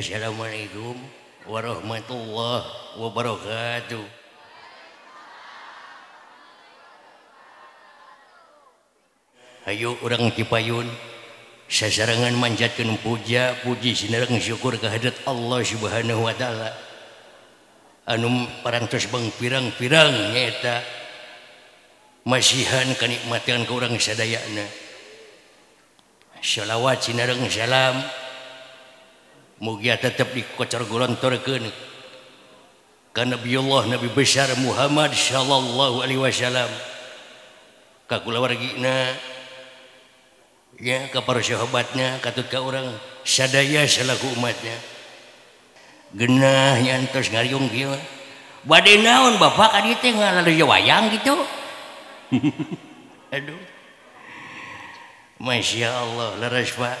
punya Salamualaikum warahmatullah wabarakatuh yo orang tipayun sasarangan manjatatkan puja pujiarrang syukur kehadat Allah Subhanahu wa ta'ala anum perang tas Bang pirang-pirarang nyata masihan kenikmatian kurang sedayaknya yalawat Sinarrang salalam punya mugia tetap di kocorgolang karenabi Allah nabi besar Muhammad Shallallahu Alaihi Wasallam ya kepada sahabatbatnya kat orang sada selagu umatnya gennah naon baang Masya Allah leras Pak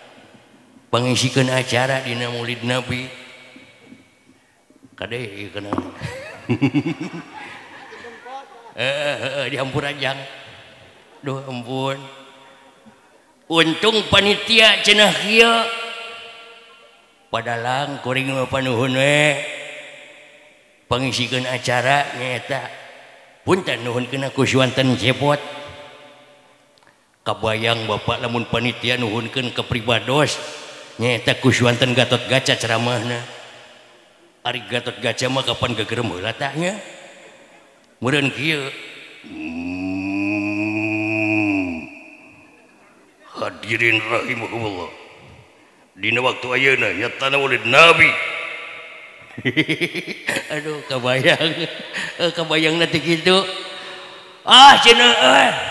pengisikan acaradina mulid nabi eh, eh, eh, dipunbun Untung panitia cenah padalanging pengisikan acarata Kabayang ba lamun panitia nuhun ke pribados. wangatot gaca cemahna Ari gatot gacamah kapanmurataaknya hmm. hadirin rahimhullah Di waktu aya na ya tanah wa nabi kaangkababaangtik eh, itu ah eh.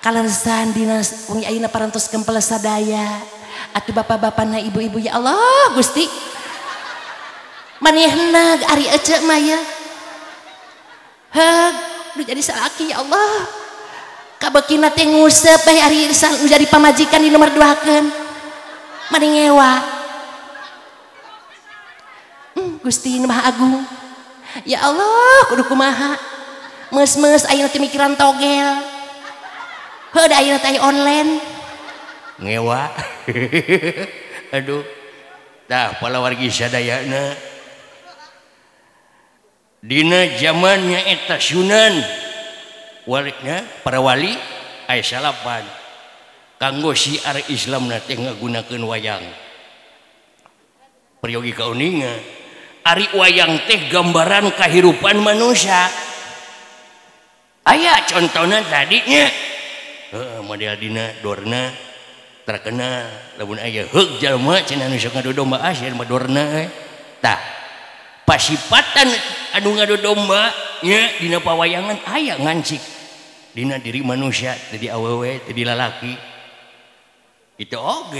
kalansan dinas gempel sada bapak-bapaknya ibu-ibu ya Allah gusti manih jadiki ya Allah ka menjadi eh, pamajikan di nomor 2akaningwa hmm, guststigung ya Allah kuku maha mus aya kemikiran togel punya tay online wauh Dina zamannyatas Sunan waidnya parawali aya salapan kanggo si a Islam nanti ngagunakan wayang pri kauinga Ari wayang teh gambaran kehidupan manusia ayaah contohan tadinya kita punya Dina Dona terkena Laguna ayaahlmambana ah, eh. pasibatan Aduhado dombanya Dina pawwayangan ayaah ngancik Dina diri manusia jadi AwaW jadi lalaki ituG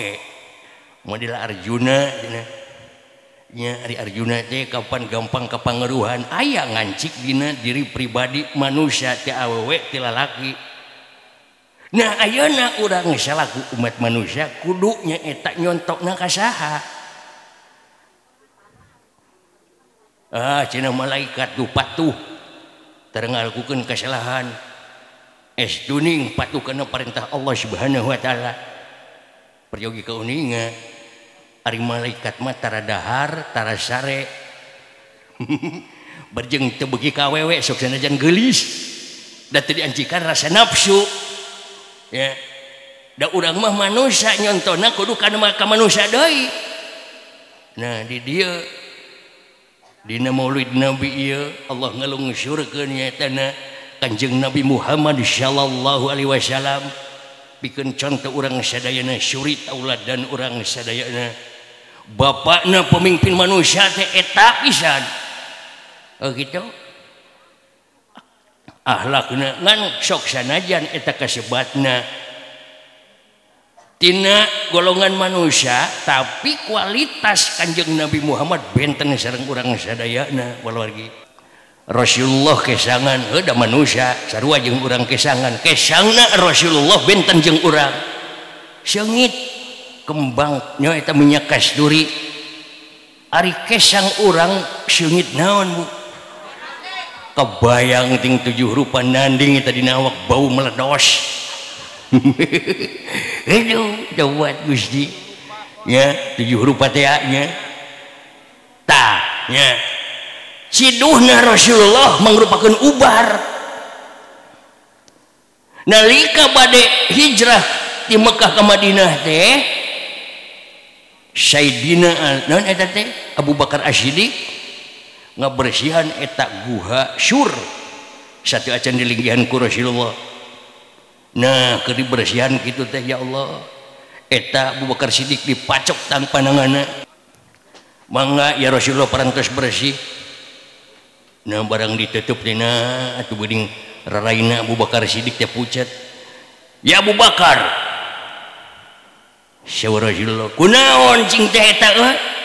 Arjunanya Arjuna de Kapan gampang kepangeruhan ayaah ngancik Dina diri pribadi manusiaW ti lalaki untuk Nah ayana u salahku umat manusia kudu nyaak nyntok na kasaha ah, malaikat patuh terenkukun kesalahan es tuning patukan perintah Allah subhanahu wa ta'ala peryogi kauuninga hari malaikat Mahartara sare berjengbagi kawewek seksanajan gelis dan didianjikan rasa nafsuuk. dak orangmah manusia yontonna kudukan maka manusiai nah di dia nalid nabi ya Allahngelung sy Kanjeng Nabi Muhammad Insyaallahu Alaihi Wasallam bikin contoh orangsadayana syit Taulat dan orangsadayana bana pemimpin manusia keetakisan oh, gitu? laangan soksanajaneta kasebatnatina golongan manusia tapi kualitas Kanjeng Nabi Muhammad benten sarang urang saya Rasulullah kesangan ada manusia sar orangangan Rasulullah binngrang sengit kembangnya itu minyakas duri Ari keang urangsunggit naonmuka bayangjuh rupa nading tadiwak bau me Siduhna Rasulullah merupakan ubar nalika bad hijrah di Mekkah ke Madinah teh Sayyidina Abu Bakar asyi angkan bersihan etak guha surur satu a diligihanku Rasulullah nah kebersihan gitu teh ya Allah etak bu bakar sidik di pacok tanpapan na anak man ya Rosulullah per bersih nah barang ditetup Rina atauding Raina Abu bakar sidiknya pucat ya Bu bakar kuna oning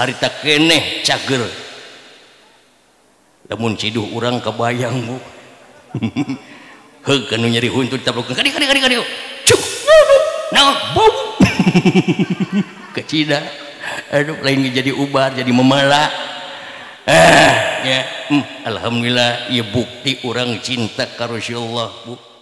ehgel namun sid orangrang kebaangmu lagi jadi u jadi meak eh, hmm, Alhamdulillahia bukti orang cinta karosya Allah bukti